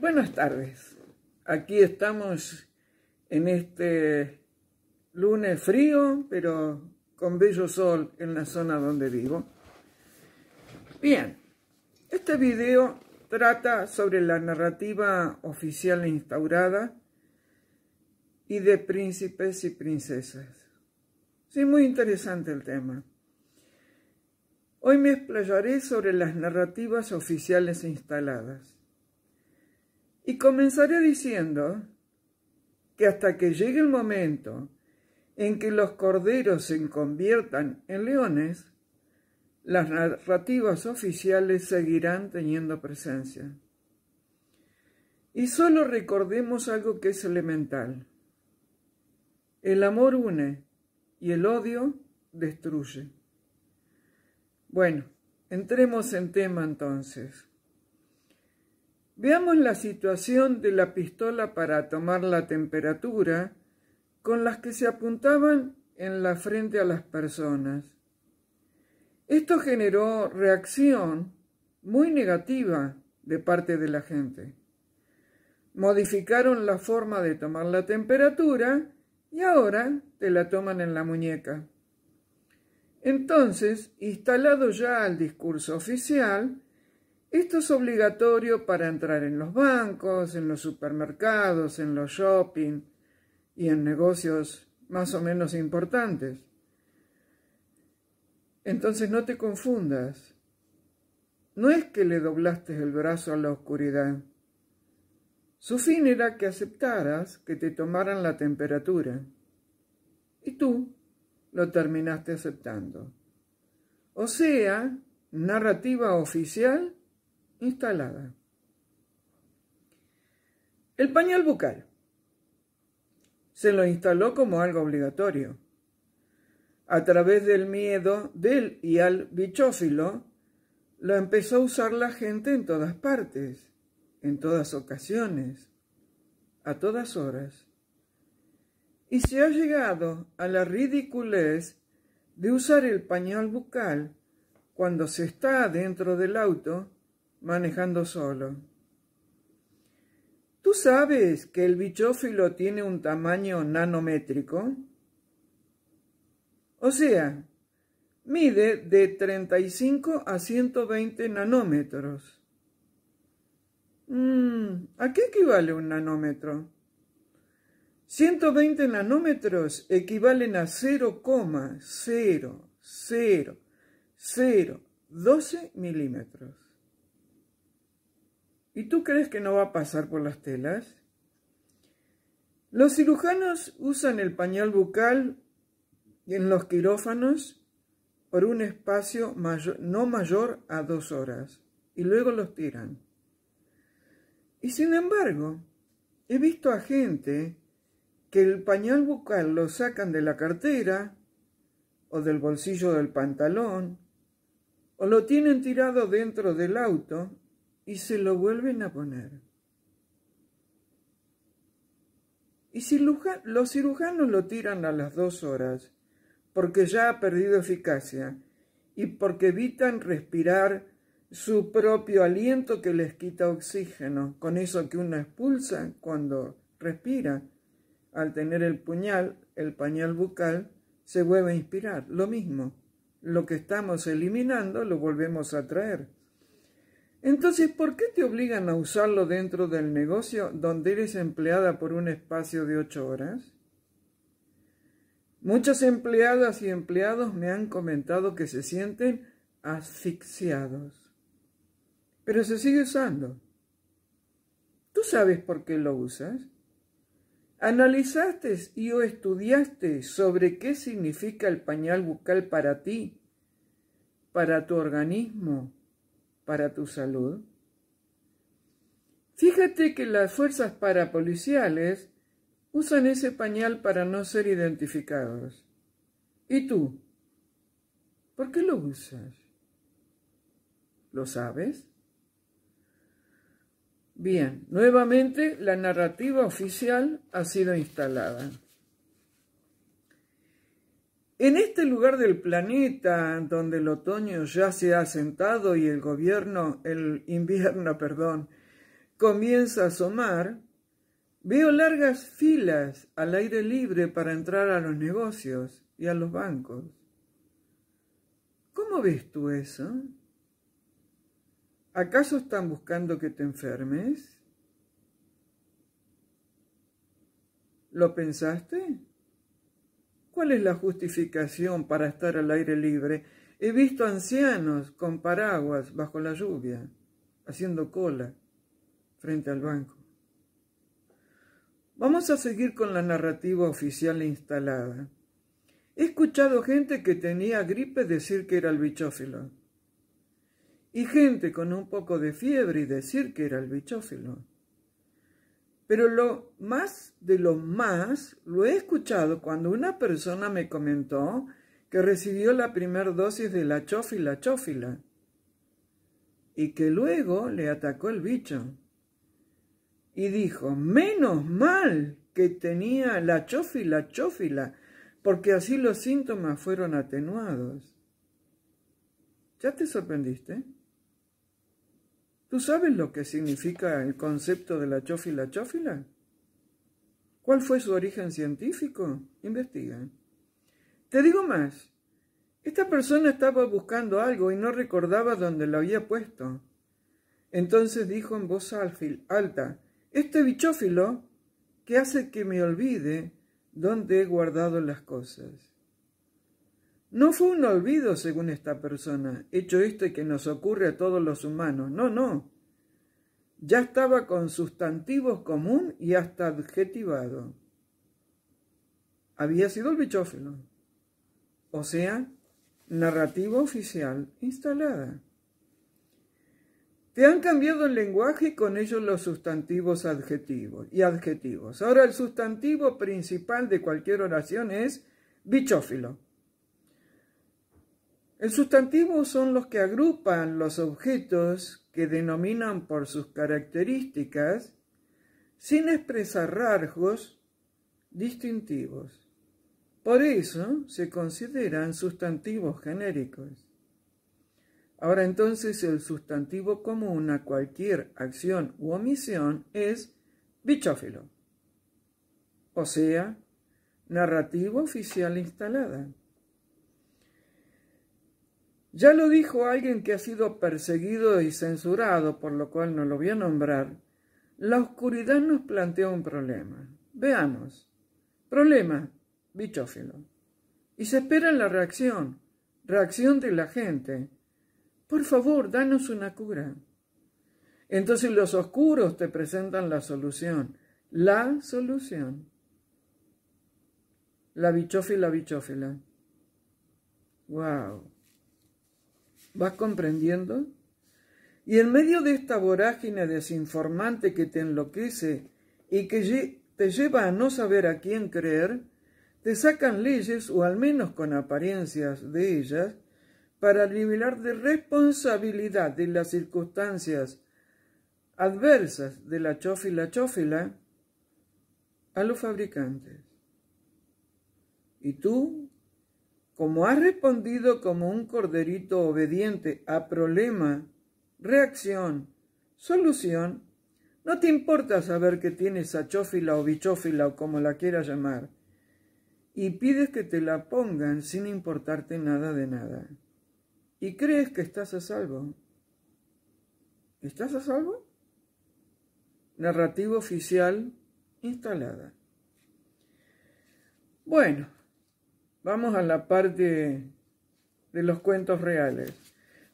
Buenas tardes. Aquí estamos en este lunes frío, pero con bello sol en la zona donde vivo. Bien, este video trata sobre la narrativa oficial instaurada y de príncipes y princesas. Sí, muy interesante el tema. Hoy me explayaré sobre las narrativas oficiales instaladas. Y comenzaré diciendo que hasta que llegue el momento en que los corderos se conviertan en leones, las narrativas oficiales seguirán teniendo presencia. Y solo recordemos algo que es elemental. El amor une y el odio destruye. Bueno, entremos en tema entonces. Veamos la situación de la pistola para tomar la temperatura con las que se apuntaban en la frente a las personas. Esto generó reacción muy negativa de parte de la gente. Modificaron la forma de tomar la temperatura y ahora te la toman en la muñeca. Entonces, instalado ya el discurso oficial, esto es obligatorio para entrar en los bancos, en los supermercados, en los shopping y en negocios más o menos importantes. Entonces no te confundas. No es que le doblaste el brazo a la oscuridad. Su fin era que aceptaras que te tomaran la temperatura. Y tú lo terminaste aceptando. O sea, narrativa oficial instalada. El pañal bucal. Se lo instaló como algo obligatorio. A través del miedo del y al bichófilo, lo empezó a usar la gente en todas partes, en todas ocasiones, a todas horas. Y se ha llegado a la ridiculez de usar el pañal bucal cuando se está dentro del auto manejando solo. ¿Tú sabes que el bichófilo tiene un tamaño nanométrico? O sea, mide de 35 a 120 nanómetros. Mm, ¿A qué equivale un nanómetro? 120 nanómetros equivalen a 0,00012 milímetros. ¿Y tú crees que no va a pasar por las telas? Los cirujanos usan el pañal bucal en los quirófanos por un espacio no mayor a dos horas y luego los tiran. Y sin embargo, he visto a gente que el pañal bucal lo sacan de la cartera o del bolsillo del pantalón o lo tienen tirado dentro del auto y se lo vuelven a poner. Y si los cirujanos lo tiran a las dos horas, porque ya ha perdido eficacia y porque evitan respirar su propio aliento que les quita oxígeno, con eso que uno expulsa cuando respira. Al tener el puñal, el pañal bucal, se vuelve a inspirar. Lo mismo, lo que estamos eliminando lo volvemos a traer. Entonces, ¿por qué te obligan a usarlo dentro del negocio donde eres empleada por un espacio de ocho horas? Muchas empleadas y empleados me han comentado que se sienten asfixiados, pero se sigue usando. ¿Tú sabes por qué lo usas? ¿Analizaste y o estudiaste sobre qué significa el pañal bucal para ti, para tu organismo, para tu salud? Fíjate que las fuerzas parapoliciales usan ese pañal para no ser identificados. ¿Y tú? ¿Por qué lo usas? ¿Lo sabes? Bien, nuevamente la narrativa oficial ha sido instalada. En este lugar del planeta donde el otoño ya se ha asentado y el gobierno, el invierno, perdón, comienza a asomar, veo largas filas al aire libre para entrar a los negocios y a los bancos. ¿Cómo ves tú eso? ¿Acaso están buscando que te enfermes? ¿Lo pensaste? ¿Cuál es la justificación para estar al aire libre? He visto ancianos con paraguas bajo la lluvia, haciendo cola frente al banco. Vamos a seguir con la narrativa oficial instalada. He escuchado gente que tenía gripe decir que era el bichófilo. Y gente con un poco de fiebre decir que era el bichófilo. Pero lo más de lo más lo he escuchado cuando una persona me comentó que recibió la primera dosis de la chofila chofila y que luego le atacó el bicho. Y dijo, menos mal que tenía la chofila chofila porque así los síntomas fueron atenuados. ¿Ya te sorprendiste? ¿Tú sabes lo que significa el concepto de la chófila chófila? ¿Cuál fue su origen científico? Investiga. Te digo más. Esta persona estaba buscando algo y no recordaba dónde lo había puesto. Entonces dijo en voz alta, este bichófilo que hace que me olvide dónde he guardado las cosas. No fue un olvido, según esta persona, hecho este que nos ocurre a todos los humanos. No, no. Ya estaba con sustantivos común y hasta adjetivado. Había sido el bichófilo. O sea, narrativa oficial instalada. Te han cambiado el lenguaje y con ellos los sustantivos adjetivos y adjetivos. Ahora el sustantivo principal de cualquier oración es bichófilo. El sustantivo son los que agrupan los objetos que denominan por sus características sin expresar rasgos distintivos. Por eso se consideran sustantivos genéricos. Ahora entonces el sustantivo común a cualquier acción u omisión es bichófilo, o sea, narrativo oficial instalada. Ya lo dijo alguien que ha sido perseguido y censurado, por lo cual no lo voy a nombrar. La oscuridad nos plantea un problema. Veamos. Problema, bichófilo. Y se espera la reacción, reacción de la gente. Por favor, danos una cura. Entonces los oscuros te presentan la solución, la solución. La bichófila, bichófila. ¡Wow! ¿Vas comprendiendo? Y en medio de esta vorágine desinformante que te enloquece y que te lleva a no saber a quién creer, te sacan leyes, o al menos con apariencias de ellas, para liberar de responsabilidad de las circunstancias adversas de la chofila chofila a los fabricantes. Y tú como has respondido como un corderito obediente a problema, reacción, solución, no te importa saber que tienes achófila o bichófila o como la quieras llamar, y pides que te la pongan sin importarte nada de nada. Y crees que estás a salvo. ¿Estás a salvo? Narrativa oficial instalada. Bueno, Vamos a la parte de los cuentos reales.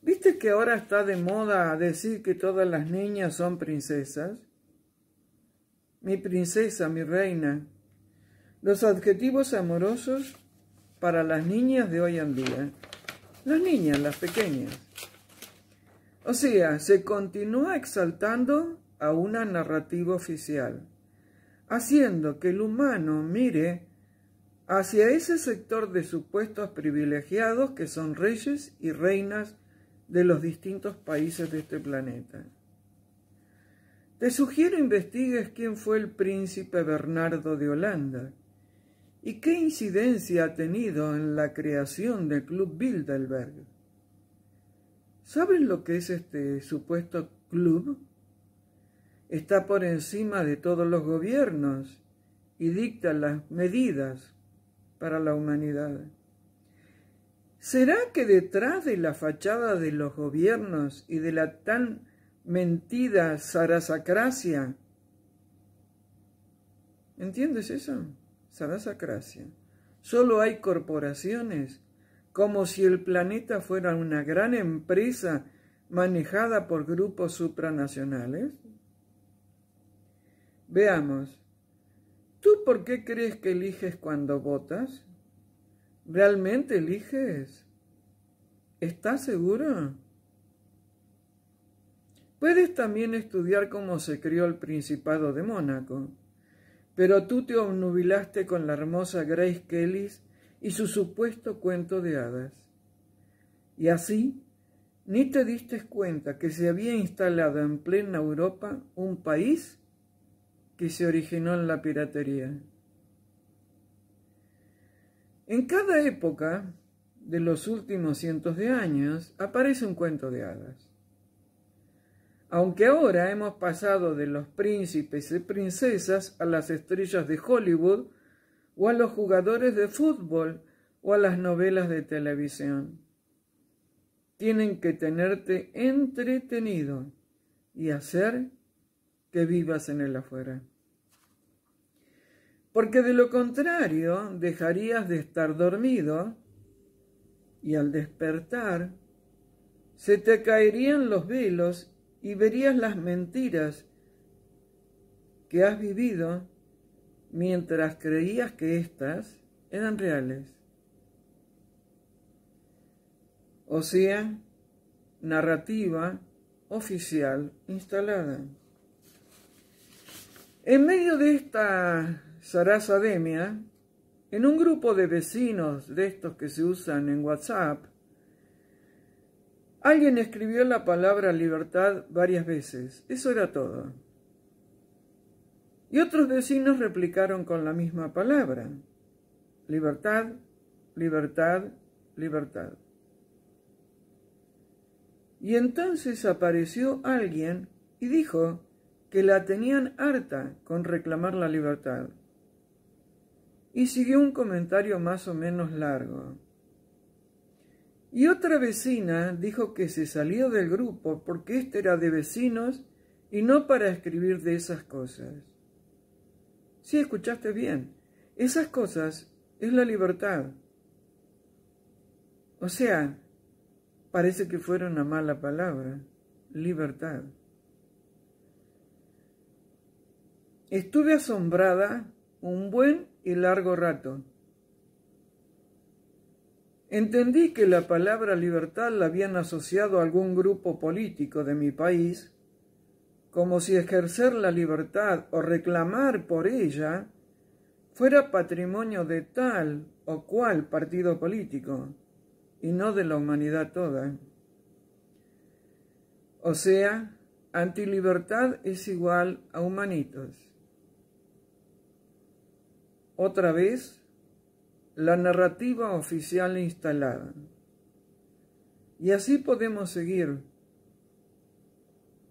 ¿Viste que ahora está de moda decir que todas las niñas son princesas? Mi princesa, mi reina. Los adjetivos amorosos para las niñas de hoy en día. Las niñas, las pequeñas. O sea, se continúa exaltando a una narrativa oficial, haciendo que el humano mire hacia ese sector de supuestos privilegiados que son reyes y reinas de los distintos países de este planeta. Te sugiero investigues quién fue el príncipe Bernardo de Holanda y qué incidencia ha tenido en la creación del Club Bilderberg. ¿Saben lo que es este supuesto club? Está por encima de todos los gobiernos y dicta las medidas para la humanidad. ¿Será que detrás de la fachada de los gobiernos y de la tan mentida sarasacracia? ¿Entiendes eso? Sarasacracia. Solo hay corporaciones, como si el planeta fuera una gran empresa manejada por grupos supranacionales. Veamos. ¿Tú por qué crees que eliges cuando votas? ¿Realmente eliges? ¿Estás seguro? Puedes también estudiar cómo se crió el Principado de Mónaco, pero tú te obnubilaste con la hermosa Grace Kelly y su supuesto cuento de hadas. Y así, ni te diste cuenta que se había instalado en plena Europa un país que se originó en la piratería. En cada época de los últimos cientos de años aparece un cuento de hadas. Aunque ahora hemos pasado de los príncipes y princesas a las estrellas de Hollywood o a los jugadores de fútbol o a las novelas de televisión. Tienen que tenerte entretenido y hacer que vivas en el afuera. Porque de lo contrario dejarías de estar dormido y al despertar se te caerían los velos y verías las mentiras que has vivido mientras creías que éstas eran reales. O sea, narrativa oficial instalada. En medio de esta zarazademia, en un grupo de vecinos de estos que se usan en WhatsApp, alguien escribió la palabra libertad varias veces. Eso era todo. Y otros vecinos replicaron con la misma palabra. Libertad, libertad, libertad. Y entonces apareció alguien y dijo, que la tenían harta con reclamar la libertad. Y siguió un comentario más o menos largo. Y otra vecina dijo que se salió del grupo porque este era de vecinos y no para escribir de esas cosas. Sí, escuchaste bien. Esas cosas es la libertad. O sea, parece que fuera una mala palabra, libertad. Estuve asombrada un buen y largo rato. Entendí que la palabra libertad la habían asociado a algún grupo político de mi país, como si ejercer la libertad o reclamar por ella fuera patrimonio de tal o cual partido político, y no de la humanidad toda. O sea, antilibertad es igual a humanitos otra vez la narrativa oficial instalada. Y así podemos seguir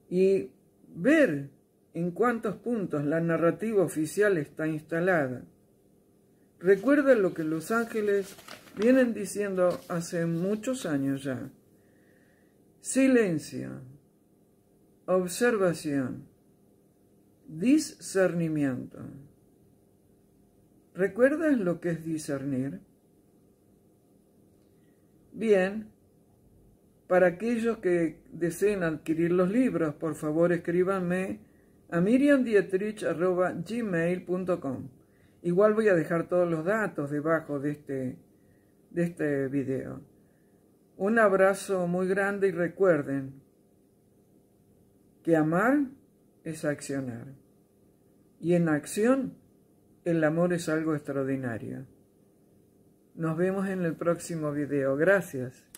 y ver en cuántos puntos la narrativa oficial está instalada. Recuerda lo que los ángeles vienen diciendo hace muchos años ya. Silencio, observación, discernimiento. ¿Recuerdas lo que es discernir? Bien, para aquellos que deseen adquirir los libros, por favor escríbanme a miriamdietrich.gmail.com. Igual voy a dejar todos los datos debajo de este, de este video. Un abrazo muy grande y recuerden que amar es accionar. Y en acción el amor es algo extraordinario. Nos vemos en el próximo video. Gracias.